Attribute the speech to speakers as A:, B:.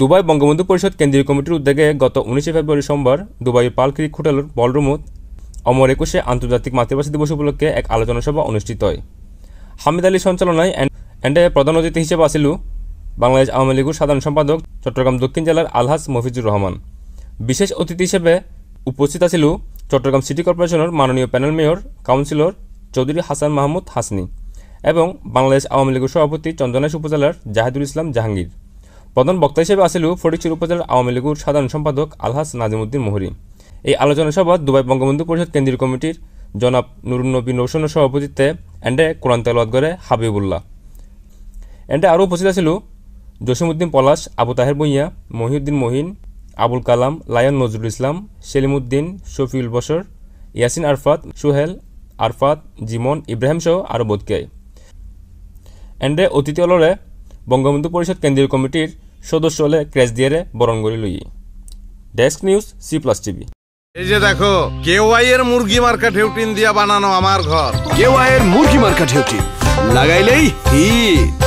A: Dubai Bangabandhu পরিষদ কেন্দ্রীয় কমিটির উদ্যোগে গত উনিশে ফেব্রুয়ারি সোমবার দুবাইয়ের পাল ক্রিক হোটেলের বলরুমত অমর একুশে আন্তর্জাতিক মাতৃভাষা দিবস উপলক্ষে এক আলোচনা সভা অনুষ্ঠিত হয় হামিদ আলী সঞ্চালনায় এন্ডে প্রধান অতিথি হিসেবে আসিল বাংলাদেশ আওয়ামী লীগের সাধারণ সম্পাদক চট্টগ্রাম দক্ষিণ জেলার আলহাজ মফিজুর রহমান বিশেষ অতিথি হিসেবে উপস্থিত আছিল চট্টগ্রাম সিটি কর্পোরেশনের মাননীয় panel mayor councillor Chowdhury Hasan Mahmud Hasni এবং বাংলাদেশ আওয়ামী লীগের সভাপতি চন্দনেশ উপজেলার জাহেদুল ইসলাম জাহাঙ্গীর প্রধান বক্তা হিসেবে আসিল ফটিকচুর উপজেলার আওয়ামী লীগের সাধারণ সম্পাদক আলহাস নাজিমুদ্দিন মোহরি এই আলোচনা সভা দুবাই বঙ্গবন্ধু পরিষদ কেন্দ্রীয় কমিটির জনাব নুরুন্নবী রোশনের সভাপতিত্বে এন্ডে কোরআন তেলওয়াদগরে হাবিবুল্লাহ এন্ডে আরও উপস্থিত আছিল জসিমুদ্দিন পলাশ আবু তাহের বুইয়া মহিউদ্দিন মহিন আবুল কালাম লায়ন নজরুল ইসলাম সেলিমুদ্দিন শফিউল বসর ইয়াসিন আরফাত সুহেল আরফাত জিমন ইব্রাহিম সহ আরও বোধকে এন্ডে অতিথি অলরে বঙ্গবন্ধু পরিষদ কেন্দ্রীয় কমিটির সদস্য হলে ক্র্যাশ দিয়ে বরণ করে লুই desk news C plus TV এই যে দেখো
B: কেওয়াই এর মুরগি মার্কা ঢেউটিন দিয়া বানানো আমার ঘর কেওয়াই এর
A: মুরগি মার্কা ঢেউটিন
B: লাগাইলেই হিট